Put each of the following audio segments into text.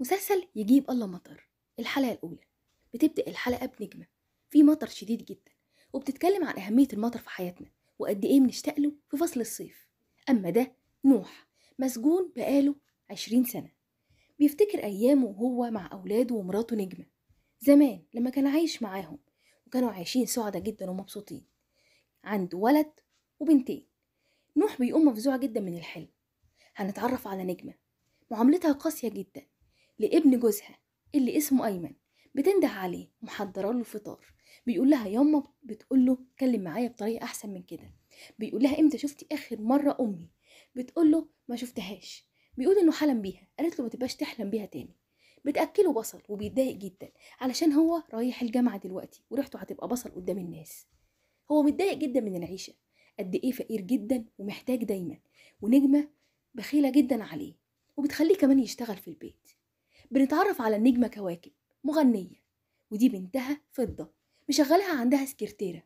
مسلسل يجيب الله مطر الحلقة الأولى بتبدأ الحلقة بنجمة في مطر شديد جدا وبتتكلم عن أهمية المطر في حياتنا وقد إيه بنشتاق له في فصل الصيف أما ده نوح مسجون بقاله عشرين سنة بيفتكر أيامه وهو مع أولاده ومراته نجمة زمان لما كان عايش معاهم وكانوا عايشين سعدة جدا ومبسوطين عنده ولد وبنتين نوح بيقوم مفزوع جدا من الحلم هنتعرف على نجمة معاملتها قاسية جدا لابن جوزها اللي اسمه أيمن بتنده عليه محضره له الفطار بيقول لها يما بتقول له كلم معايا بطريقة أحسن من كده بيقول لها امتى شفتي آخر مرة أمي بتقول له ما شفتهاش بيقول إنه حلم بيها قالت له ما تبقاش تحلم بيها تاني بتأكله بصل وبيتضايق جدا علشان هو رايح الجامعة دلوقتي وريحته هتبقى بصل قدام الناس هو متضايق جدا من العيشة قد إيه فقير جدا ومحتاج دايما ونجمة بخيلة جدا عليه وبتخليه كمان يشتغل في البيت بنتعرف على النجمة كواكب مغنية ودي بنتها فضة مشغلها عندها سكرتيرة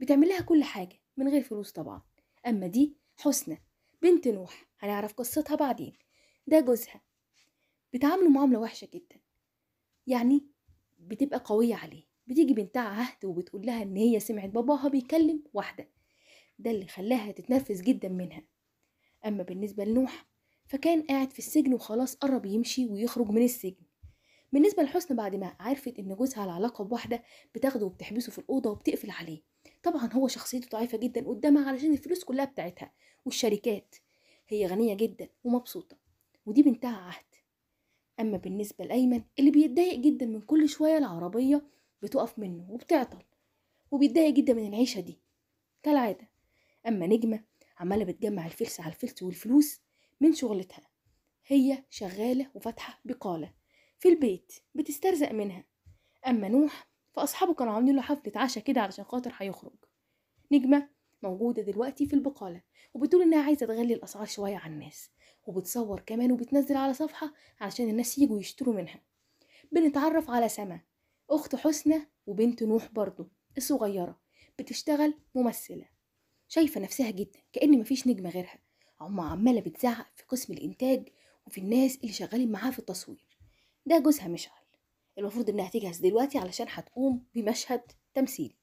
بتعمل لها كل حاجة من غير فلوس طبعا أما دي حسنة بنت نوح هنعرف قصتها بعدين ده جوزها بتعامله معاملة وحشة جدا يعني بتبقى قوية عليه بتيجي بنتها عهد وبتقول لها إن هي سمعت باباها بيكلم واحدة ده اللي خلاها تتنفس جدا منها أما بالنسبة لنوح فكان قاعد في السجن وخلاص قرب يمشي ويخرج من السجن بالنسبة لحسن بعد ما عرفت إن جوزها على علاقة بواحدة بتاخده وبتحبسه في الأوضة وبتقفل عليه طبعا هو شخصيته ضعيفة جدا قدامها علشان الفلوس كلها بتاعتها والشركات هي غنية جدا ومبسوطة ودي بنتها عهد أما بالنسبة لأيمن اللي بيتضايق جدا من كل شوية العربية بتقف منه وبتعطل وبيتضايق جدا من العيشة دي كالعادة أما نجمة عمالة بتجمع الفلس على الفلس والفلوس من شغلتها هي شغالة وفاتحة بقالة في البيت بتسترزق منها أما نوح فأصحابه كانوا عاملين له حفلة عشاء كده علشان خاطر هيخرج نجمة موجودة دلوقتي في البقالة وبتقول إنها عايزة تغلي الأسعار شوية على الناس وبتصور كمان وبتنزل على صفحة علشان الناس يجوا يشتروا منها بنتعرف على سما أخت حسنة وبنت نوح برضه الصغيرة بتشتغل ممثلة شايفة نفسها جدا كأن مفيش نجمة غيرها أو عمالة بتزعق في قسم الإنتاج وفي الناس اللي شغالين معاها في التصوير ده جوزها مشعل المفروض إنها تجهز دلوقتي علشان هتقوم بمشهد تمثيلي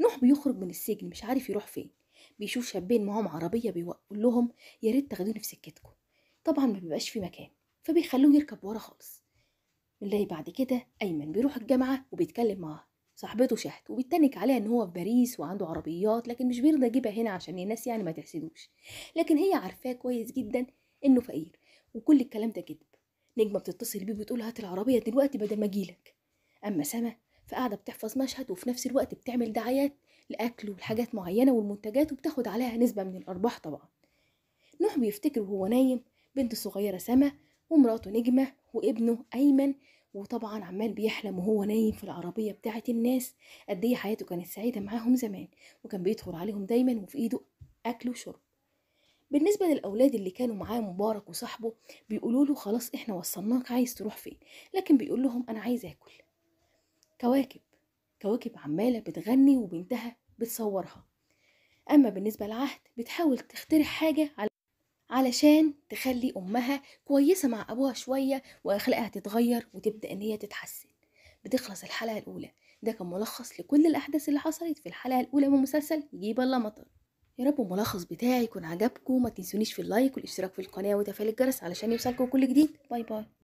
نوح بيخرج من السجن مش عارف يروح فين بيشوف شابين معاهم عربية بيقول لهم يا ريت تاخدوني في سكتكم طبعا ما بيبقاش في مكان فبيخلوه يركب ورا خالص بنلاقي بعد كده أيمن بيروح الجامعة وبيتكلم معاها صاحبته شاهد وبيتنك عليها ان هو في باريس وعنده عربيات لكن مش بيرضى يجيبها هنا عشان الناس يعني ما تحسدوش لكن هي عارفاه كويس جدا انه فقير وكل الكلام ده كذب نجمه بتتصل بيه وبتقول هات العربيه دلوقتي بدل ما اجيلك اما سما فقاعده بتحفظ مشهد وفي نفس الوقت بتعمل دعايات لاكل والحاجات معينه والمنتجات وبتاخد عليها نسبه من الارباح طبعا نوح بيفتكر وهو نايم بنت صغيره سما ومراته نجمه وابنه ايمن وطبعا عمال بيحلم وهو نايم في العربية بتاعة الناس قد ايه حياته كانت سعيدة معاهم زمان وكان بيدخل عليهم دايما وفي ايده اكل وشرب بالنسبة للأولاد اللي كانوا معاه مبارك وصاحبه بيقولوا له خلاص احنا وصلناك عايز تروح فين لكن بيقول لهم أنا عايز آكل كواكب كواكب عمالة بتغني وبنتها بتصورها أما بالنسبة لعهد بتحاول تخترع حاجة على علشان تخلي أمها كويسة مع أبوها شوية وأخلاقها تتغير وتبدأ إن هي تتحسن بتخلص الحلقة الأولى ده كان ملخص لكل الأحداث اللي حصلت في الحلقة الأولى من مسلسل يجيب الله مطر يا رب الملخص بتاعي يكون عجبكم ما تنسونيش في اللايك والاشتراك في القناة وتفعيل الجرس علشان يوصلكم كل جديد باي باي